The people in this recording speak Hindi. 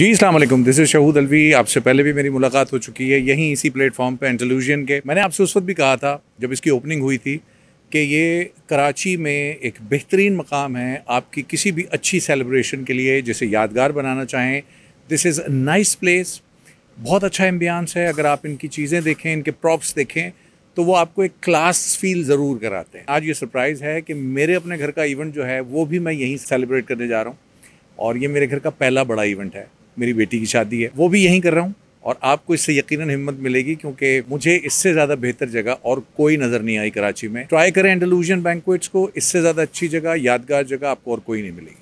जी वालेकुम दिस इज़ शहूद अलवी आपसे पहले भी मेरी मुलाकात हो चुकी है यहीं इसी प्लेटफॉर्म पे एंडलूजन के मैंने आपसे उस वक्त भी कहा था जब इसकी ओपनिंग हुई थी कि ये कराची में एक बेहतरीन मकाम है आपकी किसी भी अच्छी सेलिब्रेशन के लिए जिसे यादगार बनाना चाहें दिस इज़ नाइस प्लेस बहुत अच्छा एम्बियांस है अगर आप इनकी चीज़ें देखें इनके प्रॉप्स देखें तो वो आपको एक क्लास फील ज़रूर कराते हैं आज ये सरप्राइज़ है कि मेरे अपने घर का इवेंट जो है वो भी मैं यहीं सेलिब्रेट करने जा रहा हूँ और ये मेरे घर का पहला बड़ा इवेंट है मेरी बेटी की शादी है वो भी यहीं कर रहा हूँ और आपको इससे यकीनन हिम्मत मिलेगी क्योंकि मुझे इससे ज़्यादा बेहतर जगह और कोई नज़र नहीं आई कराची में ट्राई करें एंडलूजन बैंकुएट्स को इससे ज़्यादा अच्छी जगह यादगार जगह आपको और कोई नहीं मिलेगी